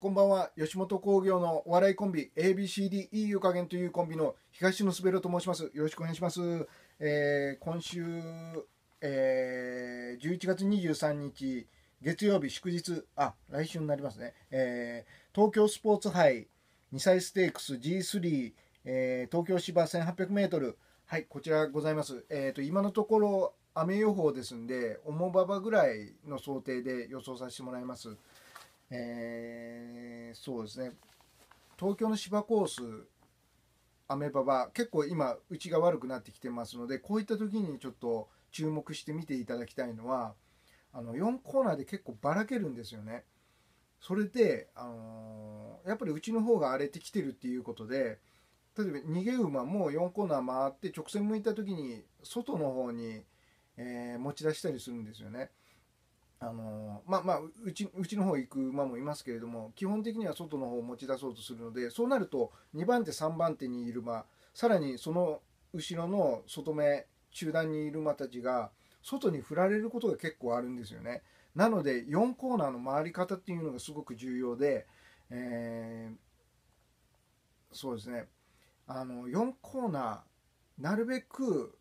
こんばんは吉本興業のお笑いコンビ ABCD いい湯加減というコンビの東野すべると申しますよろしくお願いします、えー、今週、えー、11月23日月曜日祝日あ来週になりますね、えー、東京スポーツ杯2歳ステークス G3、えー、東京芝 1800m はいこちらございます、えーと今のところ雨予報ですんで重馬場ぐらいの想定で予想させてもらいますえー、そうですね東京の芝コースアメババ結構今うちが悪くなってきてますのでこういった時にちょっと注目して見ていただきたいのはあの4コーナーで結構ばらけるんですよね。それで、あのー、やっぱりうちの方が荒れてきてるっていうことで例えば逃げ馬も4コーナー回って直線向いた時に外の方に、えー、持ち出したりするんですよね。あのまあまあうちうちの方行く馬もいますけれども基本的には外の方を持ち出そうとするのでそうなると2番手3番手にいる馬さらにその後ろの外目中段にいる馬たちが外に振られることが結構あるんですよね。なので4コーナーの回り方っていうのがすごく重要で、えー、そうですねあの4コーナーなるべく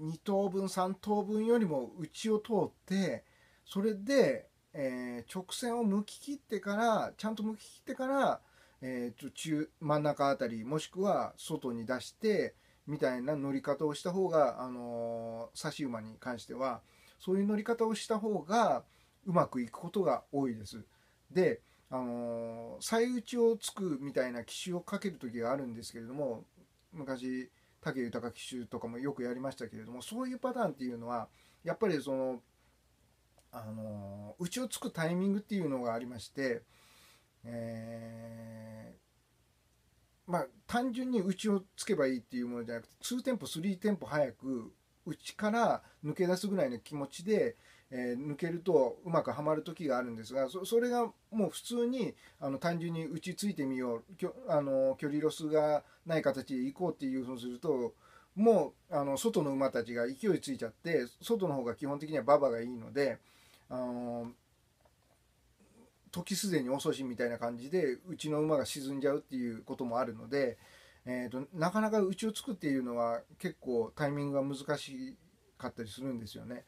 2等分3等分よりも内を通ってそれで、えー、直線を向き切ってからちゃんと向き切ってから、えー、中真ん中あたりもしくは外に出してみたいな乗り方をした方が、あのー、差し馬に関してはそういう乗り方をした方がうまくいくことが多いです。で、あのー、最打ちをつくみたいな奇襲をかける時があるんですけれども昔武豊騎手とかもよくやりましたけれどもそういうパターンっていうのはやっぱりそのあのうちをつくタイミングっていうのがありまして、えー、まあ単純にうちをつけばいいっていうものじゃなくて2店舗3店舗早くうちから抜け出すぐらいの気持ちで、えー、抜けるとうまくはまる時があるんですがそれがもう普通にあの単純に打ちついてみようきょあの距離ロスがない形で行こうっていうふうにするともうあの外の馬たちが勢いついちゃって外の方が基本的には馬場がいいので。あの時すでに遅しみたいな感じでうちの馬が沈んじゃうっていうこともあるので、えーと、なかなかうちを作っていうのは結構タイミングが難しかったりするんですよね。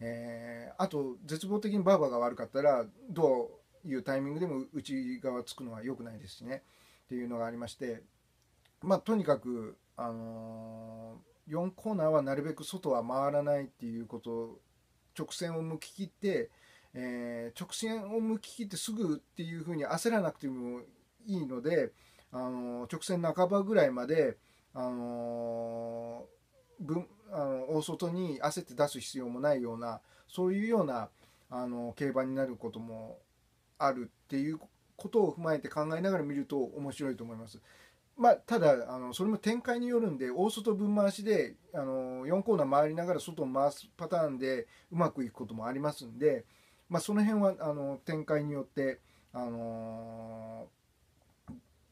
えー、あと絶望的にバーバーが悪かったらどういうタイミングでも内側つくのは良くないですしねっていうのがありましてまあとにかく、あのー、4コーナーはなるべく外は回らないっていうこと直線を向き切って、えー、直線を向き切ってすぐっていう風に焦らなくてもいいので、あの直線半ばぐらいまで、あの分あの大外に焦って出す必要もないようなそういうようなあの競馬になることもあるっていうことを踏まえて考えながら見ると面白いと思います。まあ、ただあのそれも展開によるんで大外分回しであの4コーナー回りながら外を回すパターンでうまくいくこともありますんで、まあ、その辺はあの展開によって、あの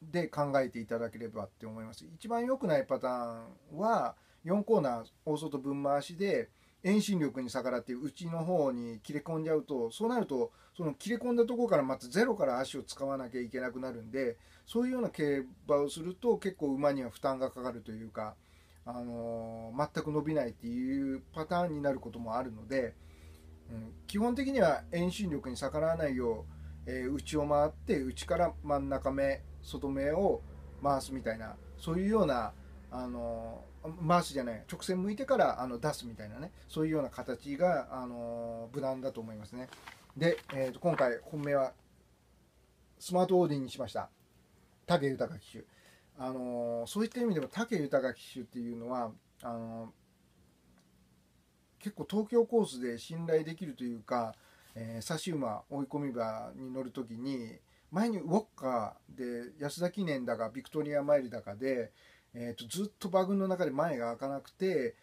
ー、で考えていただければって思います。一番良くないパターンは4コーナー大外分回しで、遠心力に逆らって内の方に切れ込んじゃうとそうなるとその切れ込んだところからまたゼロから足を使わなきゃいけなくなるんでそういうような競馬をすると結構馬には負担がかかるというか、あのー、全く伸びないっていうパターンになることもあるので、うん、基本的には遠心力に逆らわないよう、えー、内を回って内から真ん中目外目を回すみたいなそういうようなあの回しじゃない直線向いてからあの出すみたいなねそういうような形があの無難だと思いますねで、えー、と今回本命はスマートオーディンにしました武豊騎手あのそういった意味でも武豊騎手っていうのはあの結構東京コースで信頼できるというか、えー、差し馬追い込み場に乗る時に前にウォッカーで安田記念だかビクトリアマイルだかでえーと、ずっとバグの中で前が開かなくて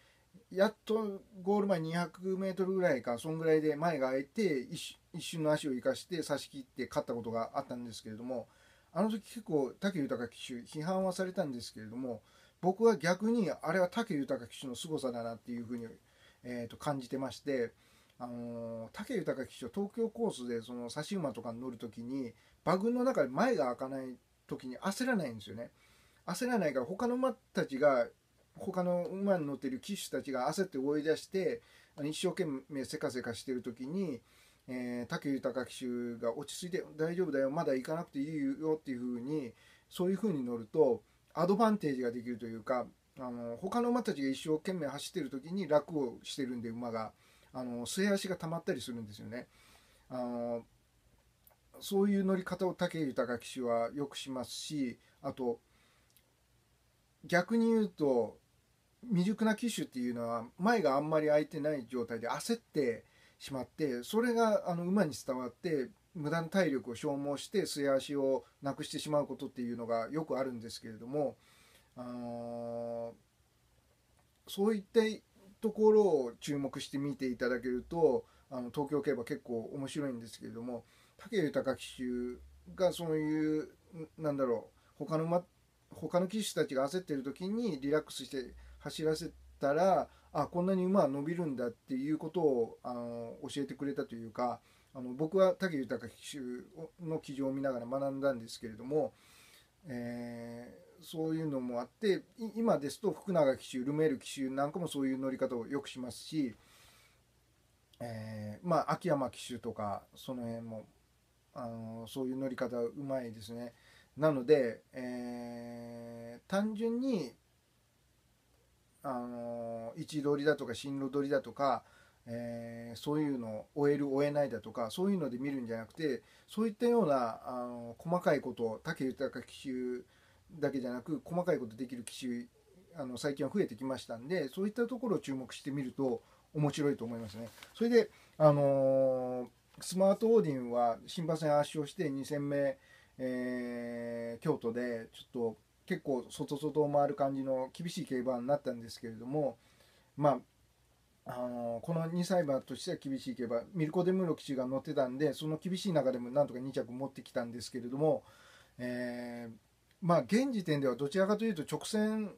やっとゴール前 200m ぐらいかそんぐらいで前が開いて一瞬の足を生かして差し切って勝ったことがあったんですけれどもあの時結構武豊騎手批判はされたんですけれども僕は逆にあれは武豊騎手の凄さだなっていうふうに、えー、と感じてまして。あの武豊騎手は東京コースでその差し馬とかに乗る時に馬群の中で前が開かない時に焦らないんですよね。焦らないから他の馬たちが他の馬に乗ってる騎手たちが焦って追い出してあの一生懸命せかせかしてる時に、えー、武豊騎手が落ち着いて「大丈夫だよまだ行かなくていいよ」っていう風にそういう風に乗るとアドバンテージができるというかあの他の馬たちが一生懸命走ってる時に楽をしてるんで馬があの末足が溜まったりするんですよね。あのそういう乗り方を武豊騎手はよくしますしあと逆に言うと未熟な機種っていうのは前があんまり空いてない状態で焦ってしまってそれがあの馬に伝わって無駄な体力を消耗して末足をなくしてしまうことっていうのがよくあるんですけれども、あのー、そういったところを注目して見ていただけるとあの東京競馬結構面白いんですけれども武豊騎手がそういうなんだろう他の馬他の騎手たちが焦ってる時にリラックスして走らせたらあこんなに馬は伸びるんだっていうことをあの教えてくれたというかあの僕は武豊騎手の騎乗を見ながら学んだんですけれども、えー、そういうのもあって今ですと福永騎手ルメール騎手なんかもそういう乗り方をよくしますし、えー、まあ秋山騎手とかその辺もあのそういう乗り方うまいですね。なので、えー、単純に、あのー、位置取りだとか進路取りだとか、えー、そういうのを終える終えないだとかそういうので見るんじゃなくてそういったような、あのー、細かいこと武豊騎手だけじゃなく細かいことできる騎手あの最近は増えてきましたんでそういったところを注目してみると面白いと思いますね。それで、あのー、スマートオーディンは新馬戦圧勝して2戦目えー、京都でちょっと結構外外を回る感じの厳しい競馬になったんですけれどもまあ、あのー、この2歳馬としては厳しい競馬ミルコ・デムロ騎手が乗ってたんでその厳しい中でもなんとか2着持ってきたんですけれども、えー、まあ現時点ではどちらかというと直線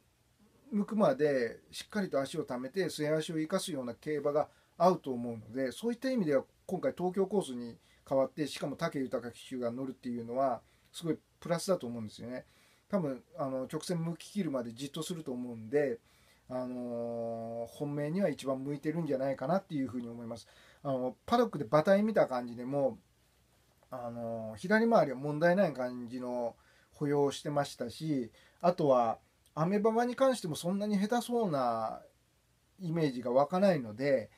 向くまでしっかりと足をためて末足を生かすような競馬が合うと思うのでそういった意味では今回東京コースに変わってしかも武豊騎手が乗るっていうのはすごいプラスだと思うんですよね。多分あの直線向き切るまでじっとすると思うんで、あの本命には一番向いてるんじゃないかなっていうふうに思います。あのパドックで馬体見た感じでも、あの左回りは問題ない感じの歩様をしてましたしあとはアメババに関してもそんなに下手そうなイメージが湧かないので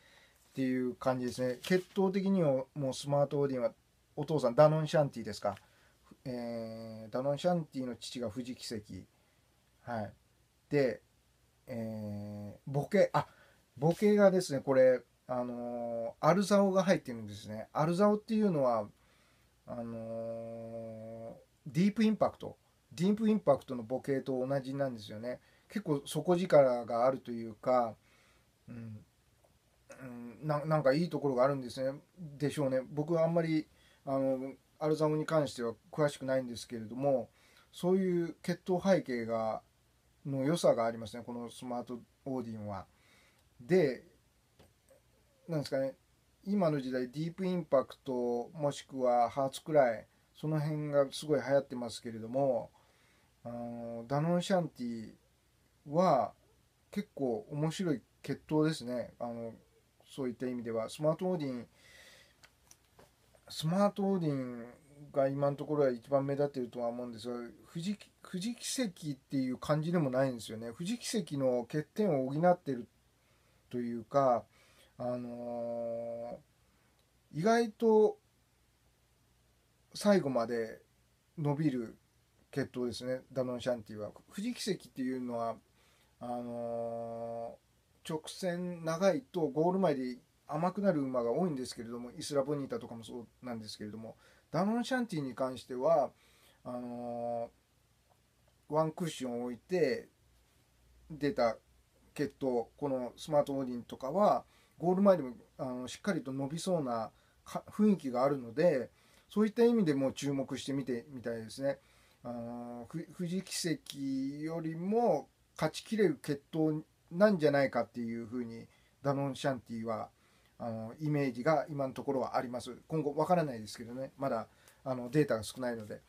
っていう感じですね血統的にももうスマートオーディンはお父さんダノンシャンティですか。えー、ダノンシャンティの父が藤木跡。はい。で、えー、ボケ、あ、ボケがですね、これ、あのー、アルザオが入ってるんですね。アルザオっていうのは、あのー、ディープインパクト。ディープインパクトのボケと同じなんですよね。結構底力があるというか、うん、うん、なんかいいところがあるんですね。でしょうね。僕はあんまり、あのアルザムに関しては詳しくないんですけれどもそういう血統背景がの良さがありますねこのスマートオーディンは。でなんですかね今の時代ディープインパクトもしくはハーツくらいその辺がすごい流行ってますけれどもあのダノンシャンティは結構面白い血統ですねあのそういった意味ではスマートオーディンスマートオーディンが今のところは一番目立ってるとは思うんですが富士富士奇跡っていう感じでもないんですよね富士奇跡の欠点を補ってるというかあのー、意外と最後まで伸びる決闘ですねダノンシャンティは富士奇跡っていうのはあのー、直線長いとゴール前で甘くなる馬が多いんですけれどもイスラボニータとかもそうなんですけれどもダノンシャンティに関してはあのー、ワンクッションを置いて出た血統このスマートオーディンとかはゴール前でもあのしっかりと伸びそうな雰囲気があるのでそういった意味でも注目してみてみたいですね。あの藤木関よりも勝ちきれる決闘なんじゃないかっていうふうにダノンシャンティはあのイメージが今のところはあります今後わからないですけどねまだあのデータが少ないので、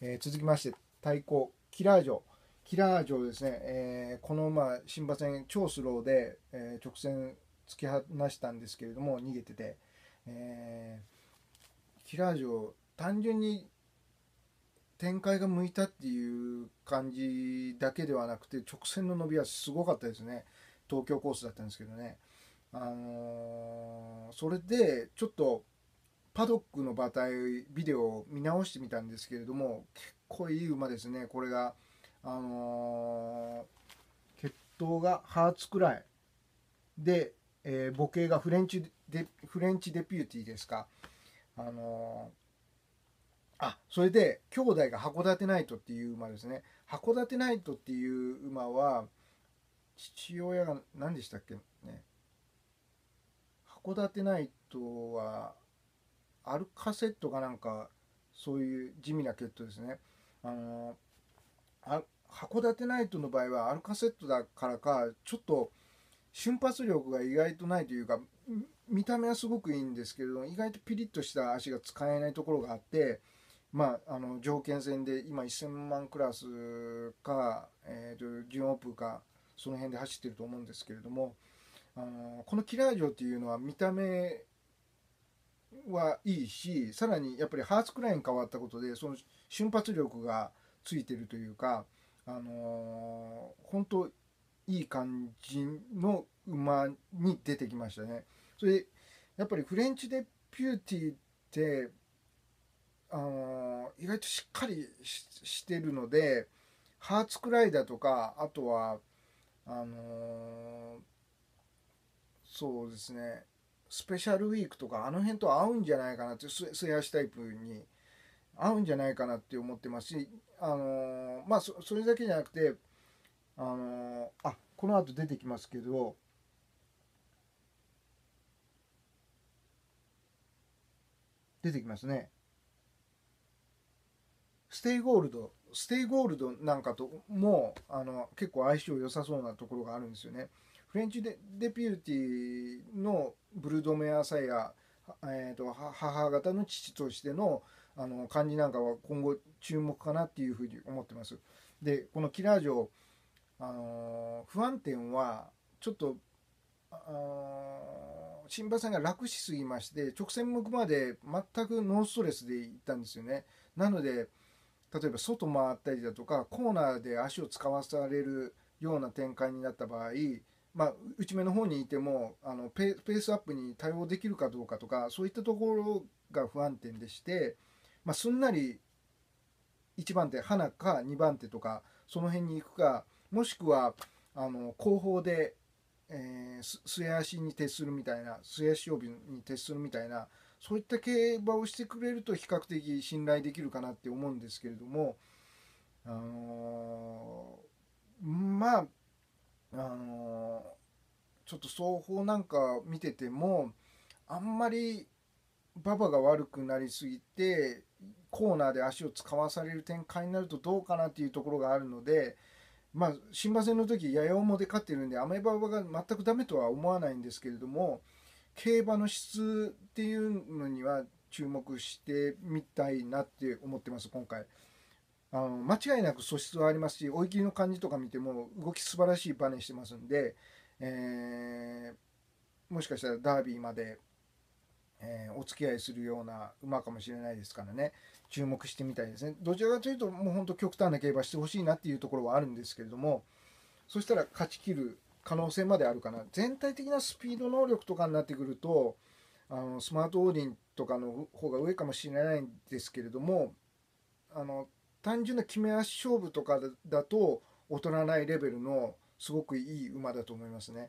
えー、続きまして対抗キラー城キラー城ですね、えー、このまあ新馬戦超スローで、えー、直線突き放したんですけれども逃げてて、えー、キラー城単純に展開が向いたっていう感じだけではなくて直線の伸びはすごかったですね東京コースだったんですけどね、あのー、それでちょっとパドックの馬体ビデオを見直してみたんですけれども結構いい馬ですねこれがあのー、血統がハーツくらいで、えー、母系がフレンチデフレンチデピューティーですかあのー、あそれで兄弟が函館ナイトっていう馬ですね函館ナイトっていう馬は父親が何でしたっけね函館ナイトはアルカセットがなんかそういう地味なットですねあの函館ナイトの場合はアルカセットだからかちょっと瞬発力が意外とないというか見た目はすごくいいんですけれども意外とピリッとした足が使えないところがあってまあ、あの条件戦で今1000万クラスか、えーと、ジオープンかその辺で走ってると思うんですけれども、あのこのキラージョっていうのは見た目はいいしさらにやっぱりハーツクライン変わったことでその瞬発力がついてるというか、あのー、本当いい感じの馬に出てきましたね。それやっぱりフレンチデピューティーって、あのー、意外としっかりしてるのでハーツクライだとかあとはあのーそうですねスペシャルウィークとかあの辺と合うんじゃないかなって素足タイプに合うんじゃないかなって思ってますしあのー、まあそれだけじゃなくてあのー、あこの後出てきますけど出てきますねステイゴールドステイゴールドなんかともあの結構相性良さそうなところがあるんですよね。フレンチデデピューティーのブルドメアサイヤ、えーと、母方の父としてのあの感じなんかは今後注目かなっていうふうに思ってます。でこのキラージョ、あのー、不安定はちょっと新馬さんが楽しすぎまして直線向くまで全くノーストレスで行ったんですよね。なので例えば外回ったりだとかコーナーで足を使わされるような展開になった場合まあ、内目の方にいてもあのペースアップに対応できるかどうかとかそういったところが不安定でして、まあ、すんなり1番手花か2番手とかその辺に行くかもしくはあの後方で、えー、末足に徹するみたいな末足帯に徹するみたいなそういった競馬をしてくれると比較的信頼できるかなって思うんですけれども、あのー、まああのちょっと双方なんか見ててもあんまり馬場が悪くなりすぎてコーナーで足を使わされる展開になるとどうかなっていうところがあるので、まあ、新馬戦の時やや重で勝ってるんで雨馬場が全くダメとは思わないんですけれども競馬の質っていうのには注目してみたいなって思ってます今回。あの間違いなく素質はありますし追い切りの感じとか見ても動き素晴らしいバネしてますんで、えー、もしかしたらダービーまで、えー、お付き合いするような馬かもしれないですからね注目してみたいですねどちらかというともうほんと極端な競馬してほしいなっていうところはあるんですけれどもそしたら勝ちきる可能性まであるかな全体的なスピード能力とかになってくるとあのスマートオーディンとかの方が上かもしれないんですけれどもあの単純な決め足勝負とかだと劣らないレベルのすごくいい馬だと思いますね。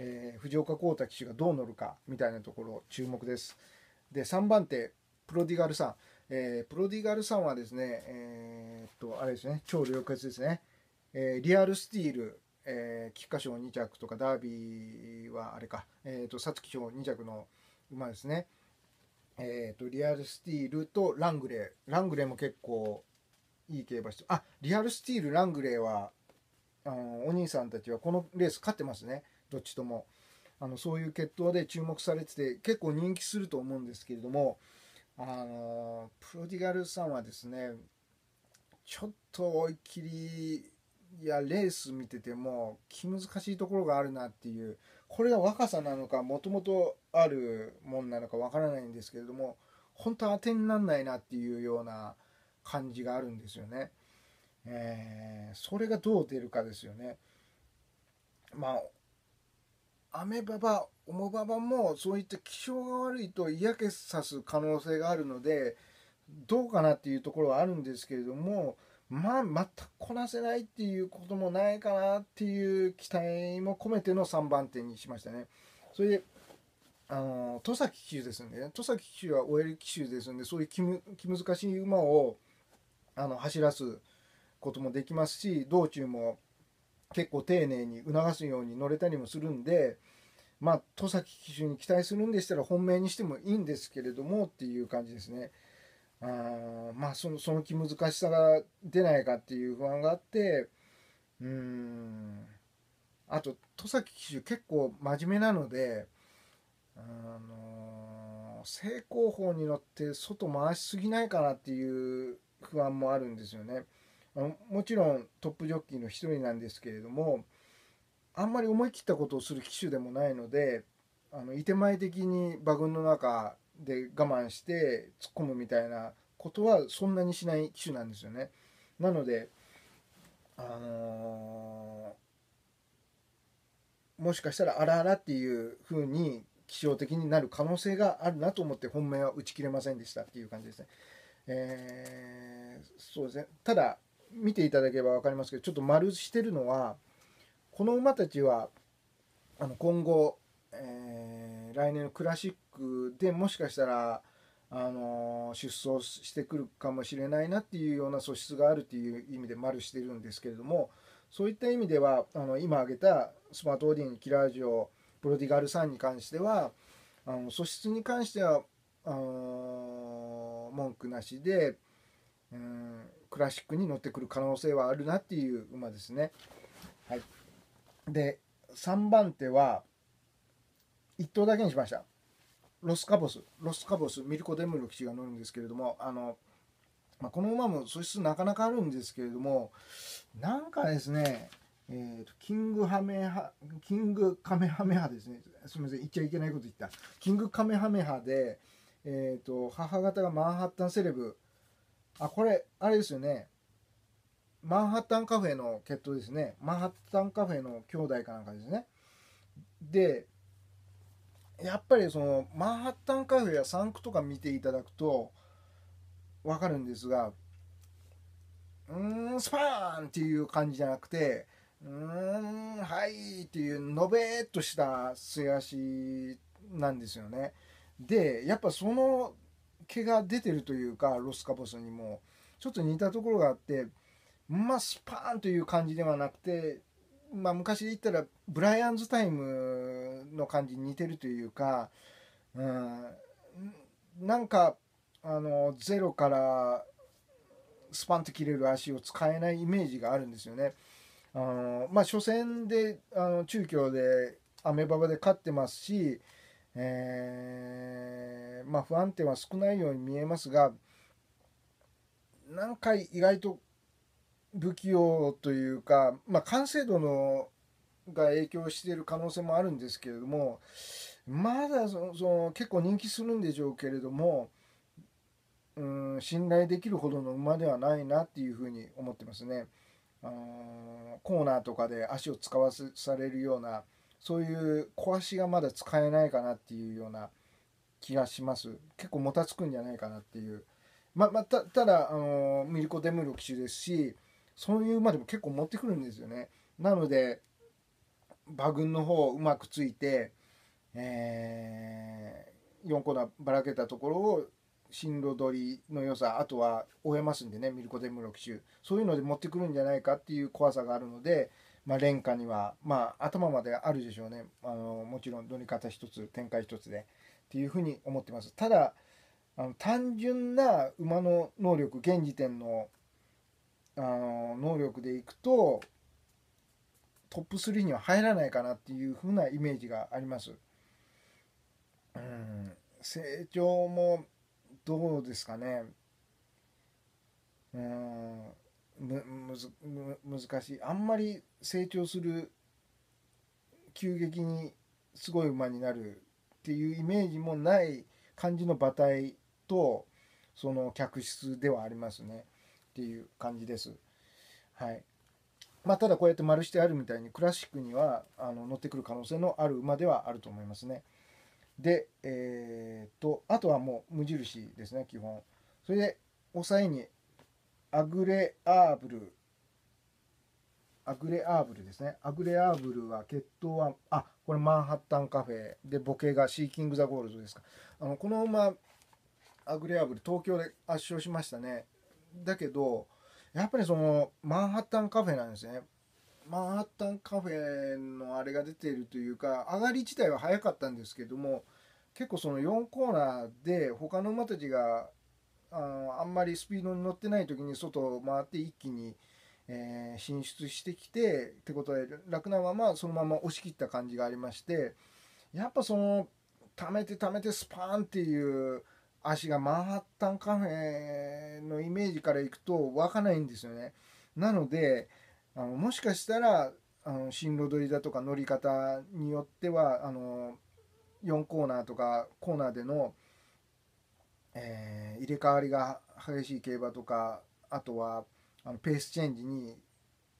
えー、藤岡浩太騎手がどう乗るかみたいなところ注目です。で3番手プロディガルさん、えー、プロディガルさんはですねえー、っとあれですね超良血ですね、えリアルスティール、え菊花賞2着とかダービーはあれかえっと皐月賞2着の馬ですね。えーとリアルスティールとラングレーラングレーも結構いい競馬してあリアルスティールラングレーはあのお兄さんたちはこのレース勝ってますねどっちともあのそういう決闘で注目されてて結構人気すると思うんですけれどもあのプロディガルさんはですねちょっと思いっきりいやレース見てても気難しいところがあるなっていうこれが若さなのかもともとあるもんなのかわからないんですけれども本当は当てになんないなっていうような感じがあるんですよね。えー、それがどう出るかですよね。まあ、アメババ、オモババもそういった気性が悪いと嫌気さす可能性があるので、どうかなっていうところはあるんですけれども、まあ、全くこなせないっていうこともないかなっていう期待も込めての3番手にしましたね。それで、あの、戸崎騎手ですんでね、戸崎騎手は OL 騎手ですんで、そういう気難しい馬を、あの走らすこともできますし道中も結構丁寧に促すように乗れたりもするんで、まあ、戸崎騎手に期待するんでしたら本命にしてもいいんですけれどもっていう感じですね。あまあそのその気難しさが出ないかっていう不安があってうんあと戸崎騎手結構真面目なので、あのー、正攻法に乗って外回しすぎないかなっていう不安もあるんですよね。あのもちろんトップジョッキーの一人なんですけれどもあんまり思い切ったことをする機種でもないのであのいて前的に馬群の中で我慢して突っ込むみたいなことはそんなにしない機種なんですよね。なので、あのー、もしかしたらあらあらっていう風に気象的になる可能性があるなと思って本命は打ち切れませんでしたっていう感じですね。えー、そうですねただ見ていただければ分かりますけどちょっと丸してるのはこの馬たちはあの今後、えー、来年のクラシックでもしかしたら、あのー、出走してくるかもしれないなっていうような素質があるっていう意味で丸してるんですけれどもそういった意味ではあの今挙げたスマートオーディンキラージオプロディガルさんに関してはあの素質に関してはあのー文句なしで、うん、クラシックに乗ってくる可能性はあるなっていう馬ですね。はい、で3番手は1頭だけにしました。ロスカボス、ロスカボス、ミルコ・デムル騎士が乗るんですけれども、あのまあ、この馬も素質なかなかあるんですけれども、なんかですね、えーと、とキングハメハ、キングカメハメハですね、すみません、言っちゃいけないこと言った、キングカメハメハで、えーと、母方がマンハッタンセレブあこれあれですよねマンハッタンカフェの決闘ですねマンハッタンカフェの兄弟かなんかですねでやっぱりそのマンハッタンカフェやサンクとか見ていただくと分かるんですがうーんスパーンっていう感じじゃなくてうーんはいっていうのべーっとした素足なんですよね。でやっぱその毛が出てるというかロスカボスにもちょっと似たところがあってまあスパーンという感じではなくてまあ昔で言ったらブライアンズタイムの感じに似てるというか、うん、なんかあのゼロからスパンと切れる足を使えないイメージがあるんですよね。あのまあ、初戦であの中京でアメババで勝ってますしえー、まあ、不安定は少ないように見えますが何回意外と不器用というか、まあ、完成度のが影響している可能性もあるんですけれどもまだその結構人気するんでしょうけれどもうん信頼できるほどの馬ではないなっていうふうに思ってますね。あのー、コーナーとかで足を使わされるようなそういう壊しがまだ使えないかなっていうような気がします結構もたつくんじゃないかなっていうままたただあのミルコ・デムロ騎手ですしそういう馬でも結構持ってくるんですよねなので馬群の方をうまくついて、えー、4コーナーばらけたところを進路取りの良さあとは追えますんでねミルコ・デムロ騎手そういうので持ってくるんじゃないかっていう怖さがあるのでまあ、連歌には、まあ、頭まであるでしょうねあのもちろんどり方一つ展開一つでっていうふうに思ってますただあの単純な馬の能力現時点のあの能力でいくとトップ3には入らないかなっていうふうなイメージがあります。うん成長もどうですかね。うんむむずむ難しいあんまり成長する急激にすごい馬になるっていうイメージもない感じの馬体とその客室ではありますねっていう感じです。はいまあ、ただこうやって丸してあるみたいにクラシックにはあの乗ってくる可能性のある馬ではあると思いますね。で、えー、っとあとはもう無印ですね基本。それで抑えにアグレアーブルアグレアーブルですねアグレアーブルは血統はあこれマンハッタンカフェでボケがシーキング・ザ・ゴールドですかあのこの馬アグレアーブル東京で圧勝しましたねだけどやっぱりそのマンハッタンカフェなんですねマンハッタンカフェのあれが出ているというか上がり自体は早かったんですけども結構その4コーナーで他の馬たちがあのあんまりスピードに乗ってない時に外を回って一気に、えー、進出してきてってことで楽なままそのまま押し切った感じがありましてやっぱその溜めて溜めてスパーンっていう足がマンハッタンカフェのイメージからいくと湧かないんですよね。なのであのもしかしたらあの進路取りだとか乗り方によってはあの4コーナーとかコーナーでのえー、入れ替わりが激しい競馬とかあとはあのペースチェンジに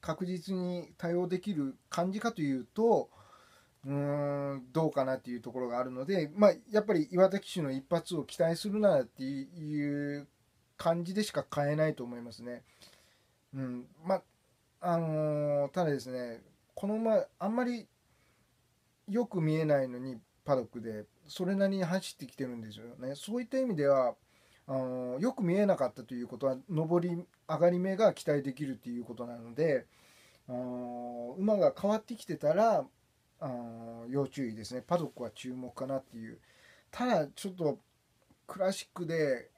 確実に対応できる感じかというとうーんどうかなっていうところがあるので、まあ、やっぱり岩田騎手の一発を期待するなっていう感じでしか買えないと思いますね。うんまあのー、ただですねこの前あんまりよく見えないのにパドックでそれなりに走ってきてるんですよね。そういった意味ではあのよく見えなかったということは上り上がり目が期待できるということなのであの馬が変わってきてたらあの要注意ですねパドックは注目かなっていうただちょっとクラシックで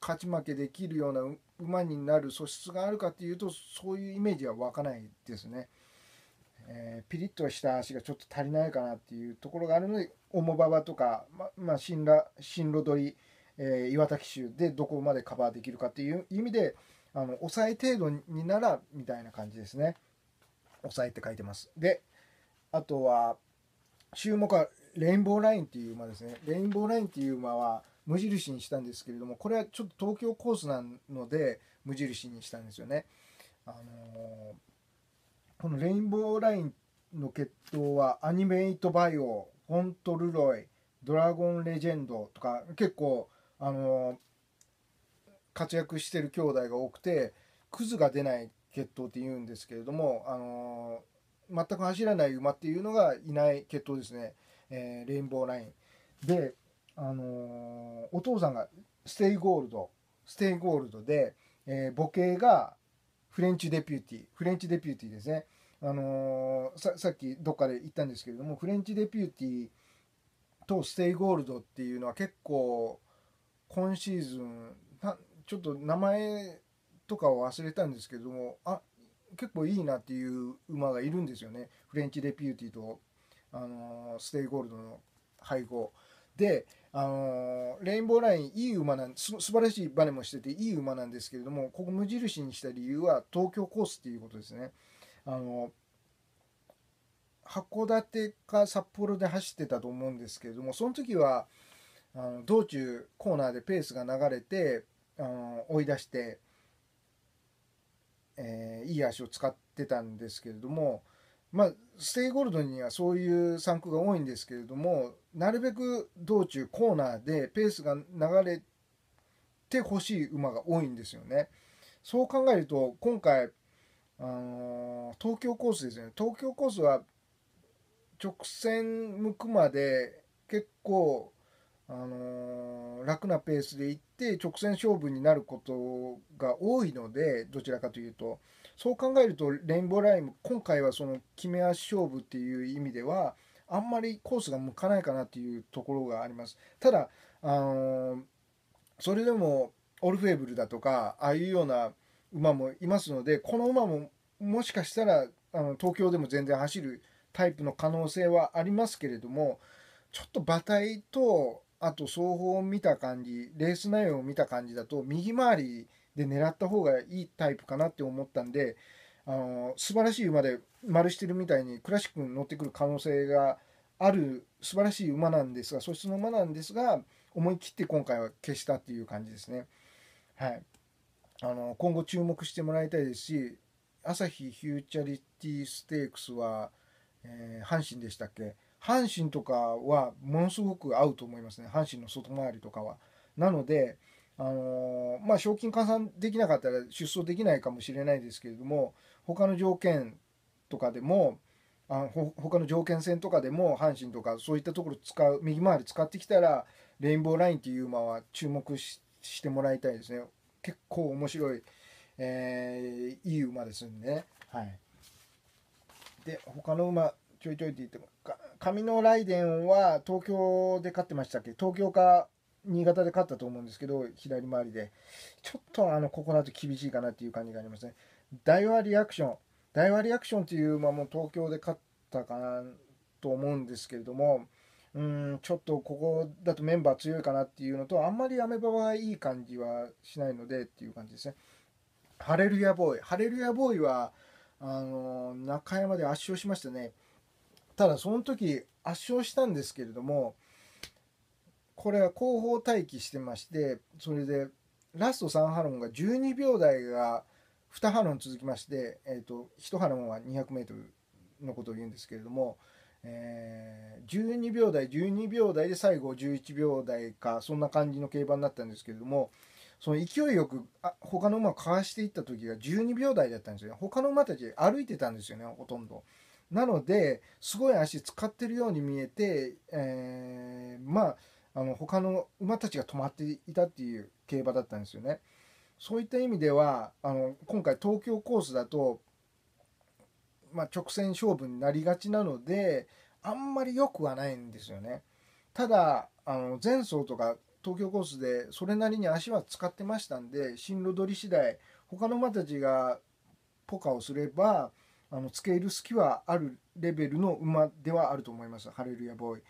勝ち負けできるような馬になる素質があるかっていうとそういうイメージは湧かないですね。えー、ピリッとした足がちょっと足りないかなっていうところがあるので重馬場とか、ままあ、新羅新路取り、えー、岩田州でどこまでカバーできるかっていう意味であの抑え程度にならみたいな感じですね抑えって書いてますであとは注目はレインボーラインっていう馬ですねレインボーラインっていう馬は無印にしたんですけれどもこれはちょっと東京コースなので無印にしたんですよねあのーこのレインボーラインの血統はアニメイトバイオ、コントルロイ、ドラゴンレジェンドとか結構あの活躍してる兄弟が多くてクズが出ない血統って言うんですけれどもあの全く走らない馬っていうのがいない血統ですね、えー、レインボーライン。で、あのお父さんがステイゴールドステイゴールドで、えー、母系がフレンチデピューティー、フレンチデピューティーですね。あのー、さっきどっかで言ったんですけれども、フレンチデピューティーとステイゴールドっていうのは結構、今シーズン、ちょっと名前とかを忘れたんですけども、あ結構いいなっていう馬がいるんですよね。フレンチデピューティーと、あのー、ステイゴールドの配合。であのレインボーラインいい馬なんす素晴らしいバネもしてていい馬なんですけれどもここ無印にした理由は東京コースっていうことですね。あの函館か札幌で走ってたと思うんですけれどもその時はあの道中コーナーでペースが流れてあの追い出して、えー、いい足を使ってたんですけれどもまあ、ステイゴールドにはそういう産考が多いんですけれどもなるべく道中コーナーでペースが流れてほしい馬が多いんですよね。そう考えると今回、あのー、東京コースですね東京コースは直線向くまで結構、あのー、楽なペースで行って直線勝負になることが多いのでどちらかというと。そう考えるとレインボーライン今回はその決め足勝負っていう意味ではあんまりコースが向かないかなっていうところがありますただ、あのー、それでもオルフェーブルだとかああいうような馬もいますのでこの馬ももしかしたらあの東京でも全然走るタイプの可能性はありますけれどもちょっと馬体とあと双方を見た感じレース内容を見た感じだと右回りで狙った方がいいタイプかなって思ったんであの素晴らしい馬で丸してるみたいにクラシックに乗ってくる可能性がある素晴らしい馬なんですが素質の馬なんですが思い切って今回は消したっていう感じですね。はい、あの今後注目してもらいたいですし朝日フューチャリティステークスは、えー、阪神でしたっけ阪神とかはものすごく合うと思いますね阪神の外回りとかは。なので、あのー、まあ、賞金換算できなかったら出走できないかもしれないですけれども他の条件とかでもあほ他の条件戦とかでも阪神とかそういったところ使う右回り使ってきたらレインボーラインっていう馬は注目してもらいたいですね結構面白い、えー、いい馬ですんでね。はい、で他の馬ちょいちょいって言っても上野雷電は東京で勝ってましたっけ東京か新潟で勝ったと思うんですけど、左回りで、ちょっとあのここだと厳しいかなっていう感じがありますね。大和リアクション、大和リアクションという、まあ、もう東京で勝ったかなと思うんですけれども、うんちょっとここだとメンバー強いかなっていうのと、あんまりアメバはいい感じはしないのでっていう感じですね。ハレルヤボーイ、ハレルヤボーイはあの中山で圧勝しましたね。ただ、その時圧勝したんですけれども、これは後方待機してましてそれでラスト3波論が12秒台が2波論続きまして、えーと、1波論は 200m のことを言うんですけれども、えー、12秒台12秒台で最後11秒台かそんな感じの競馬になったんですけれどもその勢いよくあ他の馬をかわしていった時が12秒台だったんですよ他の馬たち歩いてたんですよねほとんど。なのですごい足使ってるように見えて、えー、まああの他の馬たちが止まっていたっていう競馬だったんですよね。そういった意味ではあの今回東京コースだと、まあ、直線勝負になりがちなのであんまり良くはないんですよね。ただあの前走とか東京コースでそれなりに足は使ってましたんで進路取り次第他の馬たちがポカをすればあの付け入る隙はあるレベルの馬ではあると思いますハレルヤボーイ。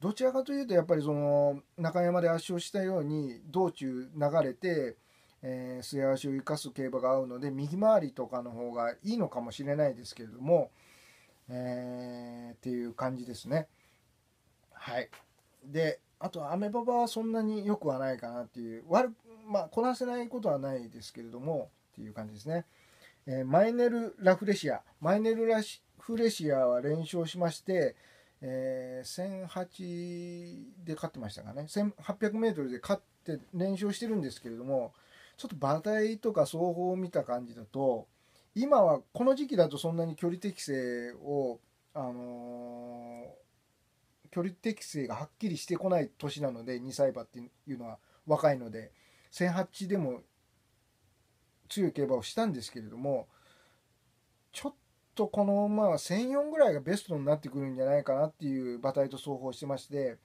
どちらかというとやっぱりその中山で圧勝したように道中流れて、えー、末足を生かす競馬が合うので右回りとかの方がいいのかもしれないですけれども、えー、っていう感じですね。はい、であとアメババはそんなによくはないかなっていう悪、まあ、こなせないことはないですけれどもっていう感じですね。えー、マイネル・ラフレシアマイネル・ラフレシアは連勝しまして、えー、1008で勝ってましたかね 1800m で勝って連勝してるんですけれどもちょっと馬体とか走法を見た感じだと今はこの時期だとそんなに距離適性を、あのー、距離適性がはっきりしてこない年なので2歳馬っていうのは若いので1008でも強い競馬をしたんですけれどもちょっとこのまあ1004ぐらいがベストになってくるんじゃないかなっていう馬体と走法してまして、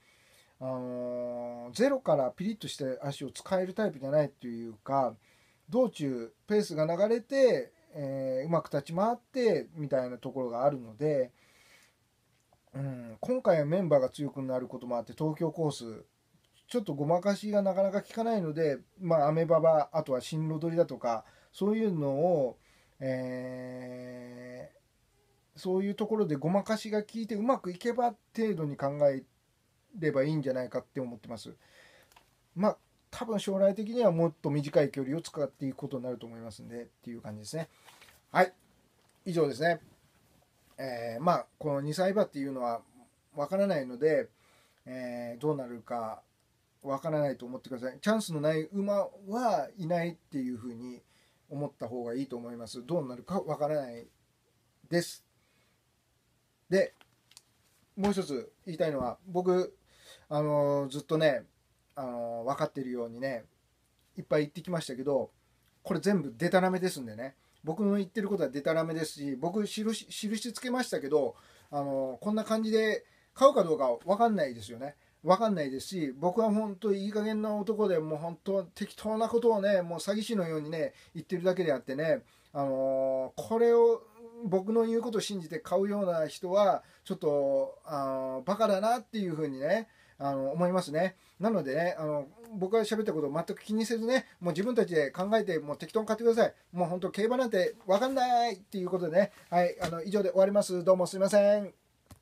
あのゼロからピリッとして足を使えるタイプじゃないっていうか道中ペースが流れて、えうまく立ち回ってみたいなところがあるので、うん、今回はメンバーが強くなることもあって東京コースちょっとごまかしがなかなか効かないので、まあ、アメババあとは進路取りだとかそういうのを、えーそういうところでごまかしが効いてうまくいけば程度に考えればいいんじゃないかって思ってます。まあ多分将来的にはもっと短い距離を使っていくことになると思いますんでっていう感じですね。はい。以上ですね。えー、まあこの2歳馬っていうのはわからないので、えー、どうなるかわからないと思ってください。チャンスのない馬はいないっていうふうに思った方がいいと思います。どうなるかわからないです。でもう一つ言いたいのは僕あのずっとねあの分かってるようにねいっぱい言ってきましたけどこれ全部でたらめですんでね僕の言ってることはでたらめですし僕印印つけましたけどあのこんな感じで買うかどうか分かんないですよね分かんないですし僕は本当いい加減な男でもう本当適当なことをねもう詐欺師のようにね言ってるだけであってねあのこれを僕の言うことを信じて買うような人はちょっとあバカだなっていうふうにねあの思いますね。なのでね、あの僕が喋ったことを全く気にせずね、もう自分たちで考えて、もう適当に買ってください。もう本当、競馬なんて分かんないっていうことでね、はい、あの以上で終わります。どうもすいません。